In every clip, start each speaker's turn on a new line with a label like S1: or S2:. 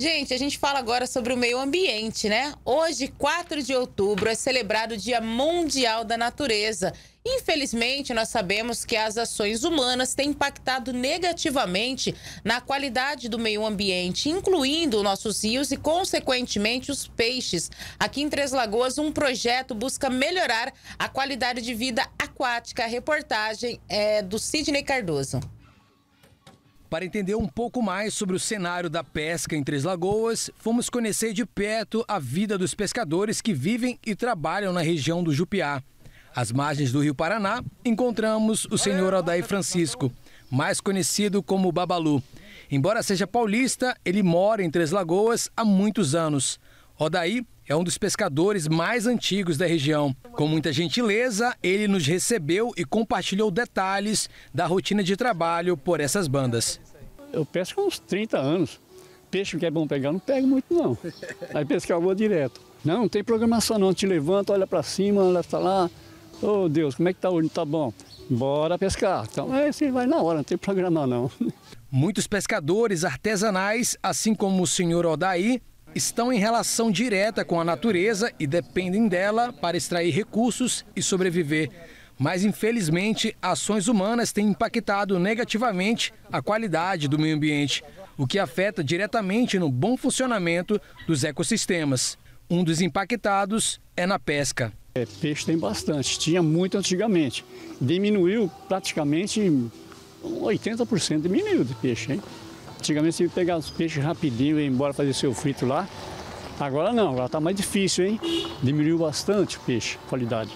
S1: Gente, a gente fala agora sobre o meio ambiente, né? Hoje, 4 de outubro, é celebrado o Dia Mundial da Natureza. Infelizmente, nós sabemos que as ações humanas têm impactado negativamente na qualidade do meio ambiente, incluindo nossos rios e, consequentemente, os peixes. Aqui em Três Lagoas, um projeto busca melhorar a qualidade de vida aquática. A reportagem é do Sidney Cardoso.
S2: Para entender um pouco mais sobre o cenário da pesca em Três Lagoas, fomos conhecer de perto a vida dos pescadores que vivem e trabalham na região do Jupiá. Às margens do Rio Paraná, encontramos o senhor Aldair Francisco, mais conhecido como Babalu. Embora seja paulista, ele mora em Três Lagoas há muitos anos. Odair é um dos pescadores mais antigos da região. Com muita gentileza, ele nos recebeu e compartilhou detalhes da rotina de trabalho por essas bandas. Eu pesco há uns 30 anos. Peixe
S3: que é bom pegar, não pego muito não. Aí pescar eu vou direto. Não, não tem programação não. Te levanta, olha para cima, olha pra lá. Ô oh, Deus, como é que tá hoje? Não tá bom. Bora pescar. Então, é, você vai na hora, não tem programa não.
S2: Muitos pescadores artesanais, assim como o senhor Odaí, estão em relação direta com a natureza e dependem dela para extrair recursos e sobreviver. Mas, infelizmente, ações humanas têm impactado negativamente a qualidade do meio ambiente, o que afeta diretamente no bom funcionamento dos ecossistemas. Um dos impactados é na pesca.
S3: É, peixe tem bastante, tinha muito antigamente. Diminuiu praticamente 80% hum, diminuiu de peixe, hein? Antigamente você pegava os peixes rapidinho e ia embora fazer seu frito lá. Agora não, agora está mais difícil, hein? Diminuiu bastante o peixe, qualidade.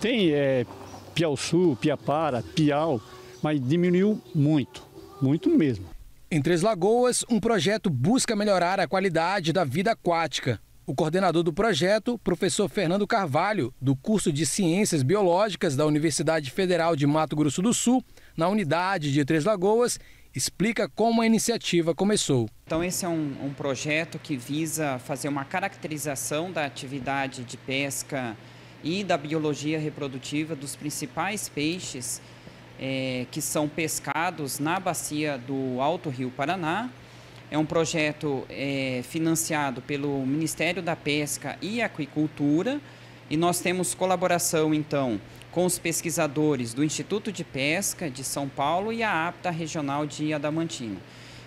S3: Tem é, Piauçu, Piapara, Piau,
S2: mas diminuiu muito, muito mesmo. Em Três Lagoas, um projeto busca melhorar a qualidade da vida aquática. O coordenador do projeto, professor Fernando Carvalho, do curso de Ciências Biológicas da Universidade Federal de Mato Grosso do Sul, na unidade de Três Lagoas, explica como a iniciativa começou.
S1: Então, esse é um, um projeto que visa fazer uma caracterização da atividade de pesca e da biologia reprodutiva dos principais peixes é, que são pescados na bacia do Alto Rio Paraná. É um projeto é, financiado pelo Ministério da Pesca e Aquicultura e nós temos colaboração, então, com os pesquisadores do Instituto de Pesca de São Paulo e a APTA Regional de Adamantina.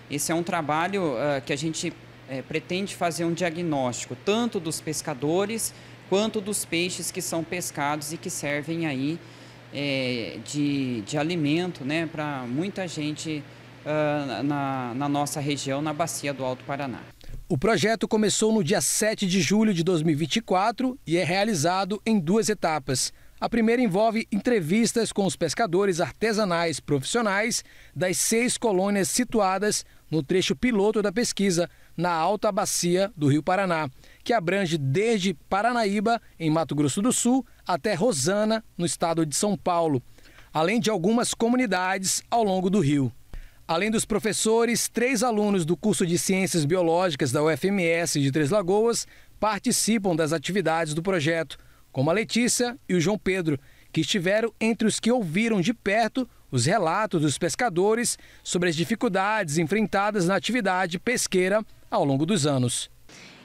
S1: Esse é um trabalho uh, que a gente eh, pretende fazer um diagnóstico tanto dos pescadores quanto dos peixes que são pescados e que servem aí eh, de, de alimento né, para muita gente uh, na, na nossa região, na bacia do Alto Paraná.
S2: O projeto começou no dia 7 de julho de 2024 e é realizado em duas etapas. A primeira envolve entrevistas com os pescadores artesanais profissionais das seis colônias situadas no trecho piloto da pesquisa, na Alta Bacia do Rio Paraná, que abrange desde Paranaíba, em Mato Grosso do Sul, até Rosana, no estado de São Paulo, além de algumas comunidades ao longo do rio. Além dos professores, três alunos do curso de Ciências Biológicas da UFMS de Três Lagoas participam das atividades do projeto, como a Letícia e o João Pedro, que estiveram entre os que ouviram de perto os relatos dos pescadores sobre as dificuldades enfrentadas na atividade pesqueira ao longo dos anos.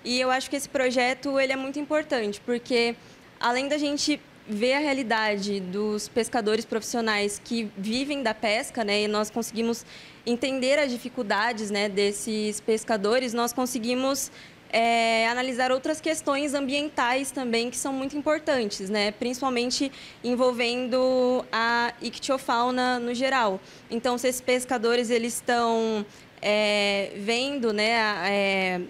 S3: E eu acho que esse projeto ele é muito importante, porque além da gente ver a realidade dos pescadores profissionais que vivem da pesca, né, e nós conseguimos entender as dificuldades, né, desses pescadores, nós conseguimos é, analisar outras questões ambientais também que são muito importantes, né? principalmente envolvendo a ictiofauna no geral. Então, se esses pescadores eles estão é, vendo né, é,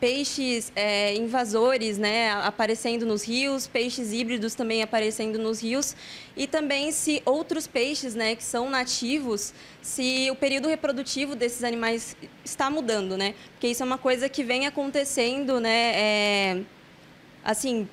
S3: peixes é, invasores né, aparecendo nos rios, peixes híbridos também aparecendo nos rios e também se outros peixes né, que são nativos, se o período reprodutivo desses animais está mudando, né? Porque isso é uma coisa que vem acontecendo, né? É, assim,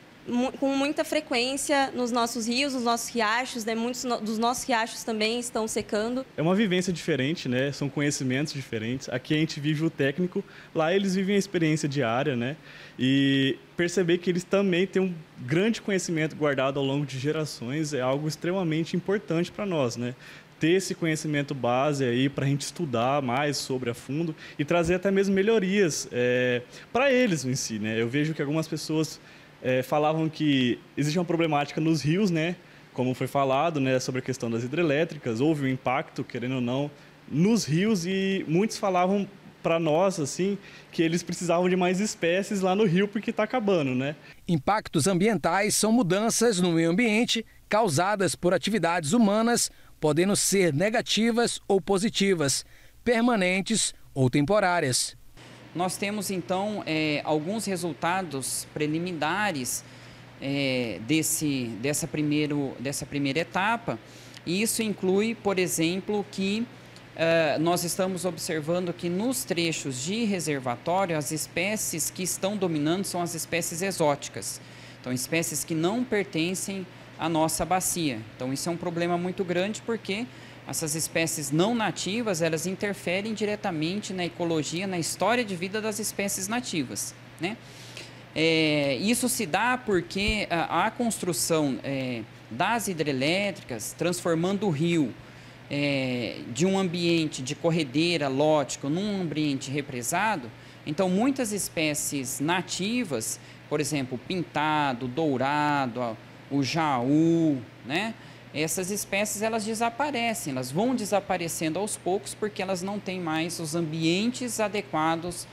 S3: com muita frequência nos nossos rios, nos nossos riachos, né? Muitos dos nossos riachos também estão secando.
S1: É uma vivência diferente, né? São conhecimentos diferentes. Aqui a gente vive o técnico, lá eles vivem a experiência diária, né? E perceber que eles também têm um grande conhecimento guardado ao longo de gerações é algo extremamente importante para nós, né? ter esse conhecimento base aí para a gente estudar mais sobre a fundo e trazer até mesmo melhorias é, eh, para eles em si, né? Eu vejo que algumas pessoas é, falavam que existe uma problemática nos rios, né? Como foi falado, né, sobre a questão das hidrelétricas, houve um impacto, querendo ou não, nos rios e muitos falavam para nós assim que eles precisavam de mais espécies lá no rio porque está acabando, né? Impactos ambientais
S2: são mudanças no meio ambiente causadas por atividades humanas, podendo ser
S1: negativas ou positivas, permanentes ou temporárias. Nós temos então é, alguns resultados preliminares é, desse, dessa, primeiro, dessa primeira etapa. E isso inclui, por exemplo, que é, nós estamos observando que nos trechos de reservatório, as espécies que estão dominando são as espécies exóticas. Então, espécies que não pertencem à nossa bacia. Então, isso é um problema muito grande porque essas espécies não nativas elas interferem diretamente na ecologia, na história de vida das espécies nativas. Né? É, isso se dá porque a, a construção é, das hidrelétricas, transformando o rio é, de um ambiente de corredeira, lótico, num ambiente represado, então muitas espécies nativas, por exemplo, pintado, dourado, o jaú, né? essas espécies elas desaparecem, elas vão desaparecendo aos poucos porque elas não têm mais os ambientes adequados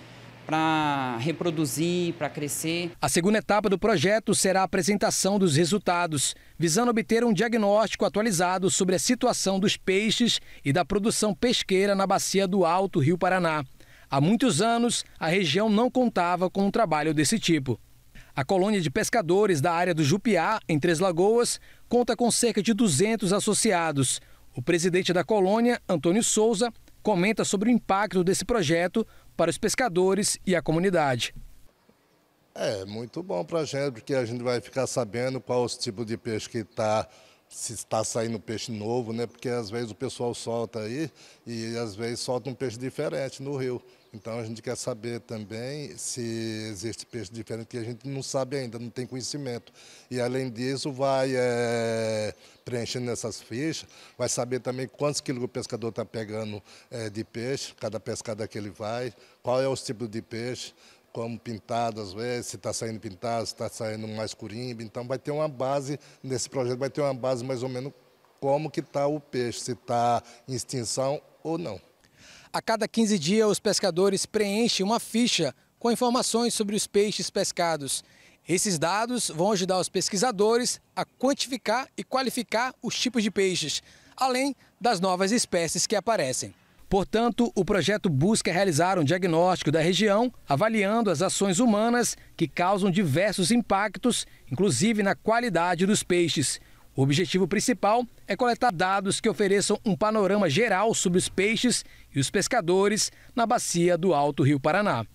S1: para reproduzir, para crescer.
S2: A segunda etapa do projeto será a apresentação dos resultados, visando obter um diagnóstico atualizado sobre a situação dos peixes e da produção pesqueira na bacia do Alto Rio Paraná. Há muitos anos, a região não contava com um trabalho desse tipo. A colônia de pescadores da área do Jupiá, em Três Lagoas, conta com cerca de 200 associados. O presidente da colônia, Antônio Souza, comenta sobre o impacto desse projeto para os pescadores e a comunidade.
S3: É muito bom para a gente, porque a gente vai ficar sabendo qual o tipo de peixe que está se está saindo peixe novo, né? Porque às vezes o pessoal solta aí e às vezes solta um peixe diferente no rio. Então a gente quer saber também se existe peixe diferente que a gente não sabe ainda, não tem conhecimento. E além disso, vai é, preenchendo essas fichas, vai saber também quantos quilos o pescador está pegando é, de peixe, cada pescada que ele vai, qual é o tipo de peixe como pintado às vezes, se está saindo pintado, se está saindo mais curimba. Então vai ter uma base, nesse projeto vai ter uma base mais ou menos como que está o peixe, se está em extinção ou não. A cada 15 dias, os pescadores preenchem uma ficha
S2: com informações sobre os peixes pescados. Esses dados vão ajudar os pesquisadores a quantificar e qualificar os tipos de peixes, além das novas espécies que aparecem. Portanto, o projeto busca realizar um diagnóstico da região, avaliando as ações humanas que causam diversos impactos, inclusive na qualidade dos peixes. O objetivo principal é coletar dados que ofereçam um panorama geral sobre os peixes e os pescadores na bacia do Alto Rio Paraná.